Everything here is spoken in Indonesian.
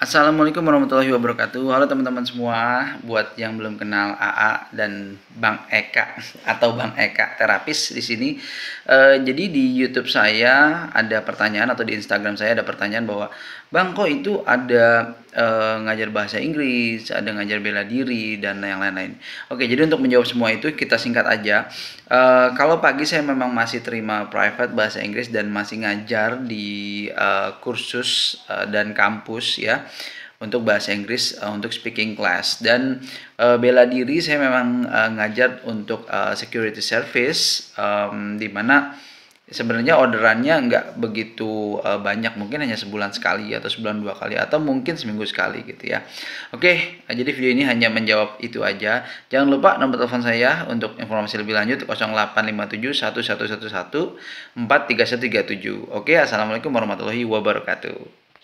Assalamualaikum warahmatullahi wabarakatuh. Halo teman-teman semua, buat yang belum kenal AA dan Bang Eka atau Bang Eka terapis di sini. E, jadi di YouTube saya ada pertanyaan atau di Instagram saya ada pertanyaan bahwa Bang kok itu ada e, ngajar bahasa Inggris, ada ngajar bela diri dan yang lain-lain. Oke, jadi untuk menjawab semua itu kita singkat aja. E, kalau pagi saya memang masih terima private bahasa Inggris dan masih ngajar di e, kursus e, dan kampus ya untuk bahasa Inggris uh, untuk speaking class dan uh, bela diri saya memang uh, ngajar untuk uh, security service um, di mana sebenarnya orderannya nggak begitu uh, banyak mungkin hanya sebulan sekali atau sebulan dua kali atau mungkin seminggu sekali gitu ya oke okay, jadi video ini hanya menjawab itu aja jangan lupa nomor telepon saya untuk informasi lebih lanjut 085711114337 oke okay, assalamualaikum warahmatullahi wabarakatuh